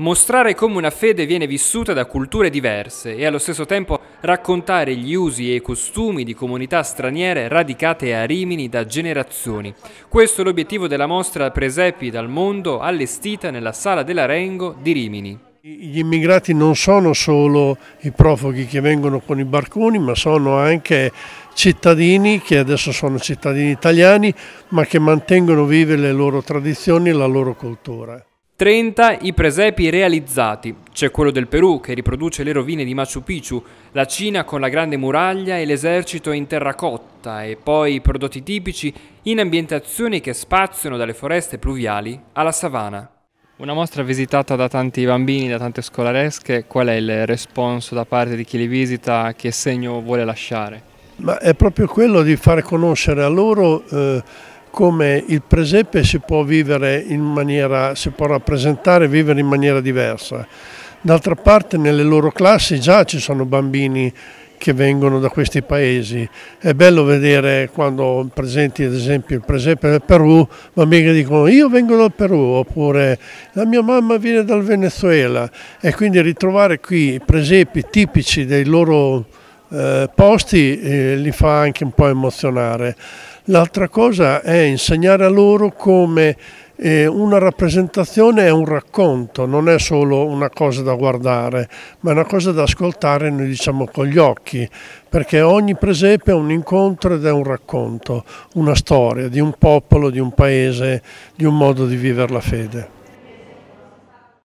Mostrare come una fede viene vissuta da culture diverse e allo stesso tempo raccontare gli usi e i costumi di comunità straniere radicate a Rimini da generazioni. Questo è l'obiettivo della mostra Presepi dal mondo allestita nella Sala dell'Arengo di Rimini. Gli immigrati non sono solo i profughi che vengono con i barconi, ma sono anche cittadini che adesso sono cittadini italiani, ma che mantengono vive le loro tradizioni e la loro cultura. 30 i presepi realizzati. C'è quello del Perù che riproduce le rovine di Machu Picchu, la Cina con la grande muraglia e l'esercito in terracotta e poi i prodotti tipici in ambientazioni che spaziano dalle foreste pluviali alla savana. Una mostra visitata da tanti bambini, da tante scolaresche, qual è il responso da parte di chi li visita, che segno vuole lasciare? Ma è proprio quello di far conoscere a loro eh, come il presepe si può, vivere in maniera, si può rappresentare e vivere in maniera diversa. D'altra parte nelle loro classi già ci sono bambini che vengono da questi paesi. È bello vedere quando presenti ad esempio il presepe del Perù, bambini che dicono io vengo dal Perù oppure la mia mamma viene dal Venezuela e quindi ritrovare qui presepi tipici dei loro eh, posti eh, li fa anche un po' emozionare. L'altra cosa è insegnare a loro come eh, una rappresentazione è un racconto, non è solo una cosa da guardare, ma è una cosa da ascoltare, noi diciamo, con gli occhi, perché ogni presepe è un incontro ed è un racconto, una storia di un popolo, di un paese, di un modo di vivere la fede.